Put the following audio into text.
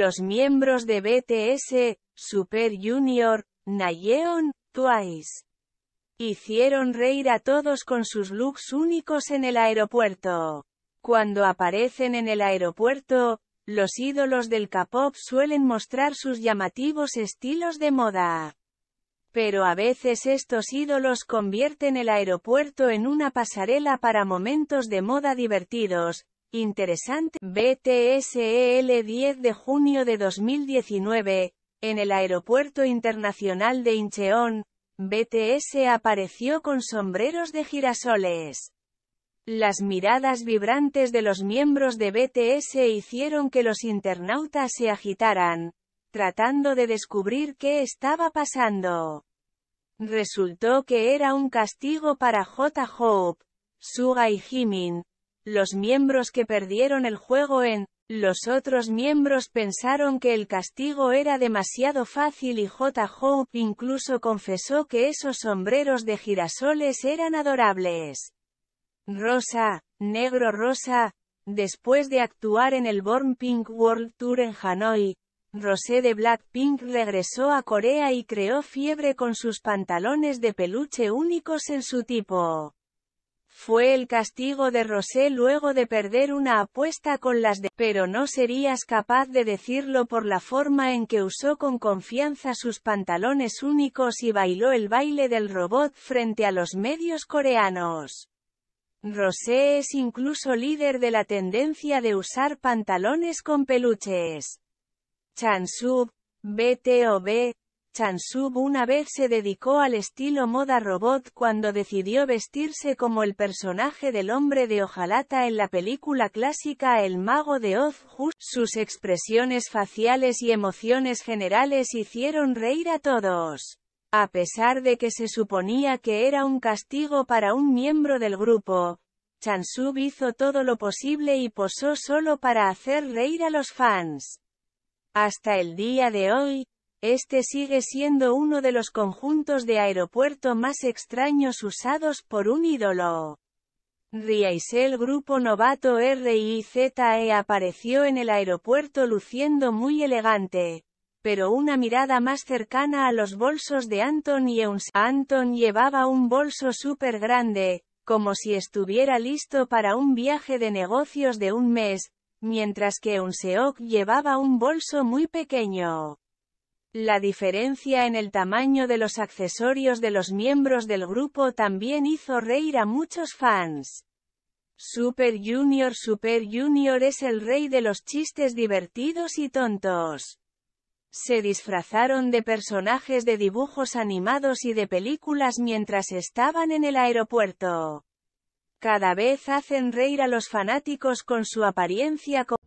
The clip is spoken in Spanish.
los miembros de BTS, Super Junior, Nayeon, Twice. Hicieron reír a todos con sus looks únicos en el aeropuerto. Cuando aparecen en el aeropuerto, los ídolos del K-pop suelen mostrar sus llamativos estilos de moda. Pero a veces estos ídolos convierten el aeropuerto en una pasarela para momentos de moda divertidos, Interesante. BTS el 10 de junio de 2019, en el Aeropuerto Internacional de Incheon, BTS apareció con sombreros de girasoles. Las miradas vibrantes de los miembros de BTS hicieron que los internautas se agitaran, tratando de descubrir qué estaba pasando. Resultó que era un castigo para J. Hope, Suga y Jimin, los miembros que perdieron el juego en los otros miembros pensaron que el castigo era demasiado fácil y J. Hope incluso confesó que esos sombreros de girasoles eran adorables. Rosa, negro rosa, después de actuar en el Born Pink World Tour en Hanoi, Rosé de Blackpink regresó a Corea y creó fiebre con sus pantalones de peluche únicos en su tipo. Fue el castigo de Rosé luego de perder una apuesta con las de... Pero no serías capaz de decirlo por la forma en que usó con confianza sus pantalones únicos y bailó el baile del robot frente a los medios coreanos. Rosé es incluso líder de la tendencia de usar pantalones con peluches. Chansub, BTOB, Chansub una vez se dedicó al estilo moda robot cuando decidió vestirse como el personaje del hombre de hojalata en la película clásica El mago de Oz. Sus expresiones faciales y emociones generales hicieron reír a todos. A pesar de que se suponía que era un castigo para un miembro del grupo, Chansub hizo todo lo posible y posó solo para hacer reír a los fans. Hasta el día de hoy, este sigue siendo uno de los conjuntos de aeropuerto más extraños usados por un ídolo. Riaisel grupo novato RIZE apareció en el aeropuerto luciendo muy elegante, pero una mirada más cercana a los bolsos de Anton y Eunseok, Anton llevaba un bolso súper grande, como si estuviera listo para un viaje de negocios de un mes, mientras que Eunseok llevaba un bolso muy pequeño. La diferencia en el tamaño de los accesorios de los miembros del grupo también hizo reír a muchos fans. Super Junior Super Junior es el rey de los chistes divertidos y tontos. Se disfrazaron de personajes de dibujos animados y de películas mientras estaban en el aeropuerto. Cada vez hacen reír a los fanáticos con su apariencia como